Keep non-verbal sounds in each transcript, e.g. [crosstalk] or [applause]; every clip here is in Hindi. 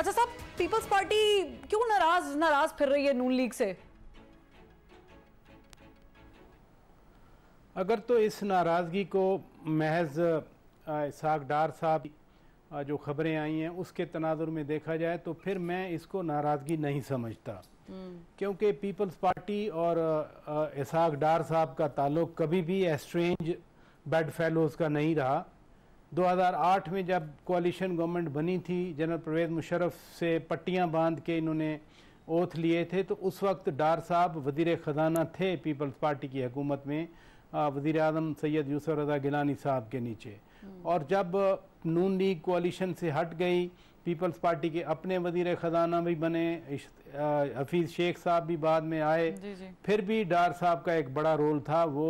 अच्छा साहब पीपल्स पार्टी क्यों नाराज नाराज फिर रही है नून लीग से अगर तो इस नाराज़गी को महज इसहाक डार साहब जो खबरें आई हैं उसके तनाजुर में देखा जाए तो फिर मैं इसको नाराज़गी नहीं समझता हम्म। क्योंकि पीपल्स पार्टी और इसहाक डार साहब का ताल्लुक कभी भी एस्ट्रेंज बेड फेलोज़ का नहीं रहा 2008 में जब कोलिशन गवर्नमेंट बनी थी जनरल परवेज मुशरफ से पट्टियां बांध के इन्होंने ओथ लिए थे तो उस वक्त डार साहब वजीर ख़जाना थे पीपल्स पार्टी की हकूमत में वज़ी अजम सैयद यूसर रजा गिलानी साहब के नीचे हम्म। और जब नून लीग कोलिशन से हट गई पीपल्स पार्टी के अपने वजीर ख़जाना भी बने हफीज़ शेख साहब भी बाद में आए फिर भी डार साहब का एक बड़ा रोल था वो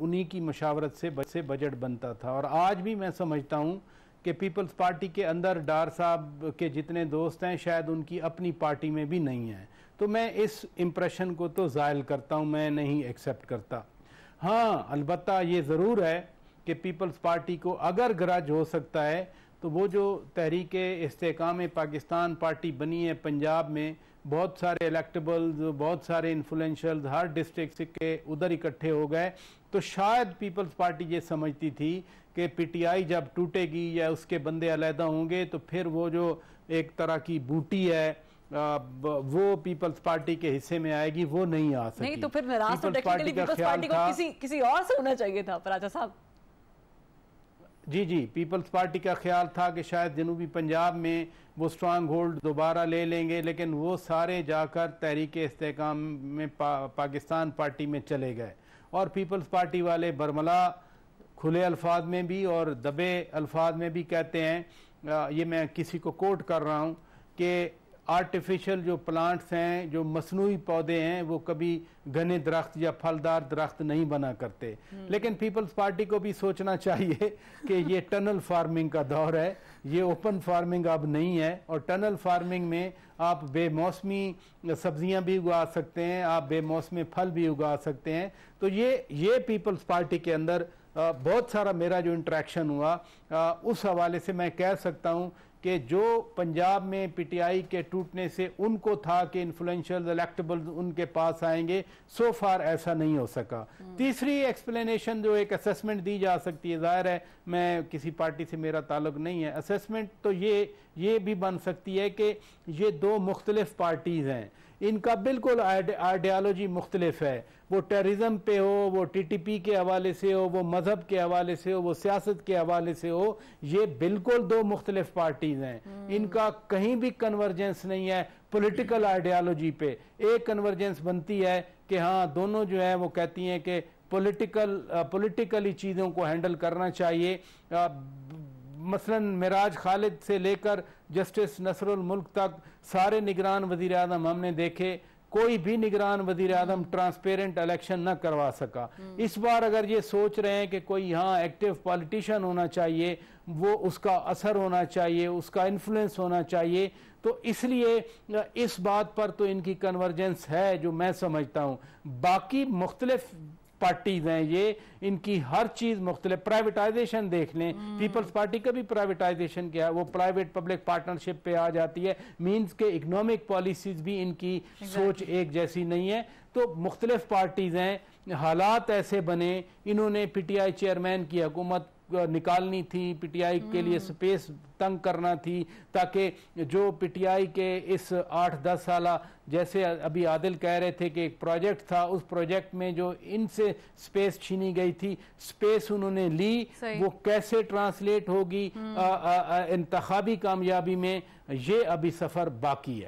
उन्हीं की मशावरत से से बजट बनता था और आज भी मैं समझता हूँ कि पीपल्स पार्टी के अंदर डार साहब के जितने दोस्त हैं शायद उनकी अपनी पार्टी में भी नहीं हैं तो मैं इस इम्प्रेशन को तो ज़ायल करता हूँ मैं नहीं एक्सेप्ट करता हाँ अलबत् ये ज़रूर है कि पीपल्स पार्टी को अगर गराज हो सकता है तो वो जो तहरीक इसकाम पाकिस्तान पार्टी बनी है पंजाब में बहुत सारे इलेक्टेबल्स बहुत सारे इन्फ्लुएंशल हर डिस्ट्रिक्ट के उधर इकट्ठे हो गए तो शायद पीपल्स पार्टी ये समझती थी कि पीटीआई जब टूटेगी या उसके बंदे अलहदा होंगे तो फिर वो जो एक तरह की बूटी है वो पीपल्स पार्टी के हिस्से में आएगी वो नहीं आ सकती नहीं तो फिर नाराज तो पार्टी को किसी किसी और से होना चाहिए था राजा साहब जी जी पीपल्स पार्टी का ख्याल था कि शायद जनूबी पंजाब में वो स्ट्रांग होल्ड दोबारा ले लेंगे लेकिन वो सारे जाकर तहरीक इसकाम में पा, पाकिस्तान पार्टी में चले गए और पीपल्स पार्टी वाले बर्मला खुले अल्फाज में भी और दबे अल्फाज में भी कहते हैं ये मैं किसी को कोट कर रहा हूँ कि आर्टिफिशियल जो प्लांट्स हैं जो मसनू पौधे हैं वो कभी घने दरख्त या फलदार दरख्त नहीं बना करते हम्म। लेकिन पीपल्स पार्टी को भी सोचना चाहिए [laughs] कि ये टनल फार्मिंग का दौर है ये ओपन फार्मिंग अब नहीं है और टनल फार्मिंग में आप बेमौसमी सब्जियां भी उगा सकते हैं आप बेमौसमी फल भी उगा सकते हैं तो ये ये पीपल्स पार्टी के अंदर बहुत सारा मेरा जो इंट्रैक्शन हुआ उस हवाले से मैं कह सकता हूँ कि जो पंजाब में पीटीआई के टूटने से उनको था कि इन्फ्लुएंशियल इलेक्टेबल उनके पास आएंगे सो फार ऐसा नहीं हो सका हम्म। तीसरी एक्सप्लेनेशन जो एक असेसमेंट दी जा सकती है जाहिर है मैं किसी पार्टी से मेरा ताल्लुक नहीं है असेसमेंट तो ये ये भी बन सकती है कि ये दो मुख्तलिफ पार्टीज़ हैं इनका बिल्कुल आइडियालॉजी मुख्तलिफ है वो टेररिज्म पे हो वो टीटीपी के हवाले से हो वो मज़हब के हवाले से हो वो सियासत के हवाले से हो ये बिल्कुल दो मुख्तलिफ पार्टीज़ हैं हम्म। इनका कहीं भी कन्वर्जेंस नहीं है पोलिटिकल आइडियालॉजी पे एक कन्वर्जेंस बनती है कि हाँ दोनों जो है वो कहती हैं कि पोलिटिकल पोलिटिकली चीज़ों को हैंडल करना चाहिए मसलन मराज खालिद से लेकर जस्टिस नसरुल मुल्क तक सारे निगरान वजीर अजम हमने देखे कोई भी निगरान वजीर अजम ट्रांसपेरेंट इलेक्शन न करवा सका हम्म। इस बार अगर ये सोच रहे हैं कि कोई यहाँ एक्टिव पॉलिटिशियन होना चाहिए वो उसका असर होना चाहिए उसका इन्फ्लुएंस होना चाहिए तो इसलिए इस बात पर तो इनकी कन्वर्जेंस है जो मैं समझता हूँ बाकी मुख्तलिफ पार्टीज हैं ये इनकी हर चीज मुख्तलि प्राइवेटाइजेशन देख लें पीपल्स हम्म। पार्टी का भी प्राइवेटाइजेशन क्या है वो प्राइवेट पब्लिक पार्टनरशिप पे आ जाती है मींस के इकोनॉमिक पॉलिसीज भी इनकी exactly. सोच एक जैसी नहीं है तो मुख्तलिफ पार्टीज हैं हालात ऐसे बने इन्होंने पीटीआई चेयरमैन की हुकूमत निकालनी थी पीटीआई के लिए हम्म। स्पेस तंग करना थी ताकि जो पीटीआई के इस आठ दस साल जैसे अभी आदिल कह रहे थे कि एक प्रोजेक्ट था उस प्रोजेक्ट में जो इनसे स्पेस छीनी गई थी स्पेस उन्होंने ली वो कैसे ट्रांसलेट होगी हम्म। इंतबी कामयाबी में ये अभी सफ़र बाकी है